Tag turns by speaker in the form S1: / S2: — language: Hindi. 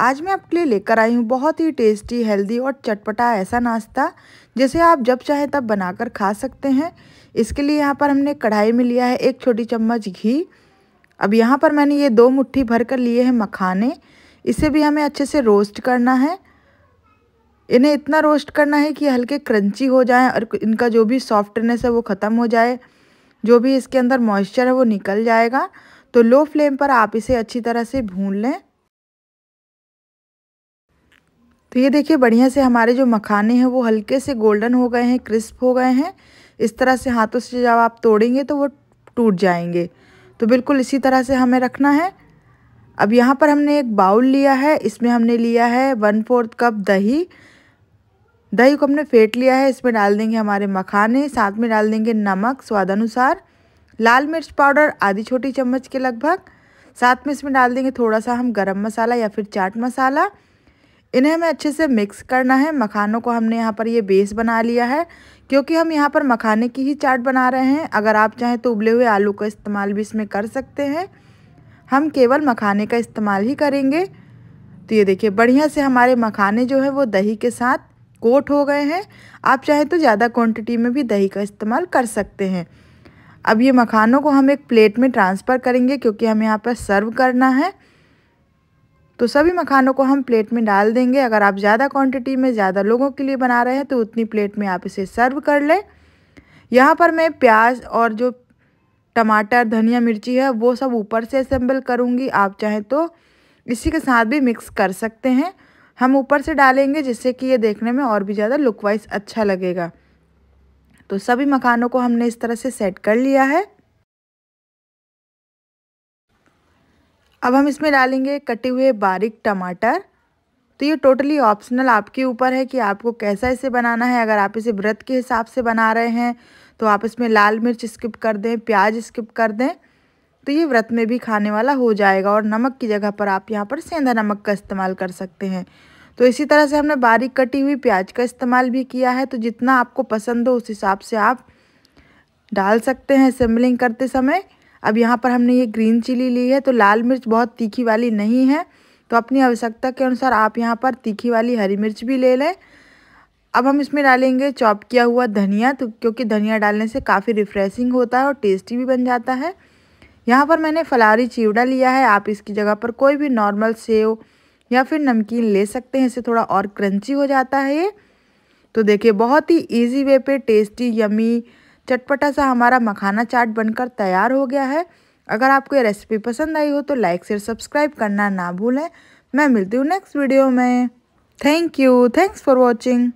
S1: आज मैं आपके लिए लेकर आई हूँ बहुत ही टेस्टी हेल्दी और चटपटा ऐसा नाश्ता जिसे आप जब चाहे तब बनाकर खा सकते हैं इसके लिए यहाँ पर हमने कढ़ाई में लिया है एक छोटी चम्मच घी अब यहाँ पर मैंने ये दो मुट्ठी भर कर लिए हैं मखाने इसे भी हमें अच्छे से रोस्ट करना है इन्हें इतना रोस्ट करना है कि हल्के क्रंची हो जाएं और इनका जो भी सॉफ्टनेस है वो ख़त्म हो जाए जो भी इसके अंदर मॉइस्चर है वो निकल जाएगा तो लो फ्लेम पर आप इसे अच्छी तरह से भून लें तो ये देखिए बढ़िया से हमारे जो मखाने हैं वो हल्के से गोल्डन हो गए हैं क्रिस्प हो गए हैं इस तरह से हाथों से जब आप तोड़ेंगे तो वो टूट जाएंगे तो बिल्कुल इसी तरह से हमें रखना है अब यहाँ पर हमने एक बाउल लिया है इसमें हमने लिया है वन फोर्थ कप दही दही को हमने फेंट लिया है इसमें डाल देंगे हमारे मखाने साथ में डाल देंगे नमक स्वाद अनुसार लाल मिर्च पाउडर आधी छोटी चम्मच के लगभग साथ में इसमें डाल देंगे थोड़ा सा हम गरम मसाला या फिर चाट मसाला इन्हें हमें अच्छे से मिक्स करना है मखानों को हमने यहाँ पर ये बेस बना लिया है क्योंकि हम यहाँ पर मखाने की ही चाट बना रहे हैं अगर आप चाहें तो उबले हुए आलू का इस्तेमाल भी इसमें कर सकते हैं हम केवल मखाने का इस्तेमाल ही करेंगे तो ये देखिए बढ़िया से हमारे मखाने जो है वो दही के साथ कोट हो गए हैं आप चाहें तो ज़्यादा क्वान्टिटी में भी दही का इस्तेमाल कर सकते हैं अब ये मखानों को हम एक प्लेट में ट्रांसफ़र करेंगे क्योंकि हमें यहाँ पर सर्व करना है तो सभी मखानों को हम प्लेट में डाल देंगे अगर आप ज़्यादा क्वांटिटी में ज़्यादा लोगों के लिए बना रहे हैं तो उतनी प्लेट में आप इसे सर्व कर लें यहाँ पर मैं प्याज और जो टमाटर धनिया मिर्ची है वो सब ऊपर से असेंबल करूँगी आप चाहें तो इसी के साथ भी मिक्स कर सकते हैं हम ऊपर से डालेंगे जिससे कि ये देखने में और भी ज़्यादा लुकवाइज अच्छा लगेगा तो सभी मखानों को हमने इस तरह से सेट कर लिया है अब हम इसमें डालेंगे कटे हुए बारीक टमाटर तो ये टोटली ऑप्शनल आपके ऊपर है कि आपको कैसा इसे बनाना है अगर आप इसे व्रत के हिसाब से बना रहे हैं तो आप इसमें लाल मिर्च स्किप कर दें प्याज स्किप कर दें तो ये व्रत में भी खाने वाला हो जाएगा और नमक की जगह पर आप यहाँ पर सेंधा नमक का इस्तेमाल कर सकते हैं तो इसी तरह से हमने बारीक कटी हुई प्याज का इस्तेमाल भी किया है तो जितना आपको पसंद हो उस हिसाब से आप डाल सकते हैं सिम्बलिंग करते समय अब यहाँ पर हमने ये ग्रीन चिली ली है तो लाल मिर्च बहुत तीखी वाली नहीं है तो अपनी आवश्यकता के अनुसार आप यहाँ पर तीखी वाली हरी मिर्च भी ले लें अब हम इसमें डालेंगे चॉप किया हुआ धनिया तो क्योंकि धनिया डालने से काफ़ी रिफ्रेशिंग होता है और टेस्टी भी बन जाता है यहाँ पर मैंने फलारी चिवड़ा लिया है आप इसकी जगह पर कोई भी नॉर्मल सेव या फिर नमकीन ले सकते हैं इसे थोड़ा और क्रंची हो जाता है ये तो देखिए बहुत ही इजी वे पे टेस्टी यमी चटपटा सा हमारा मखाना चाट बनकर तैयार हो गया है अगर आपको ये रेसिपी पसंद आई हो तो लाइक शेयर सब्सक्राइब करना ना भूलें मैं मिलती हूँ नेक्स्ट वीडियो में thank you thanks for watching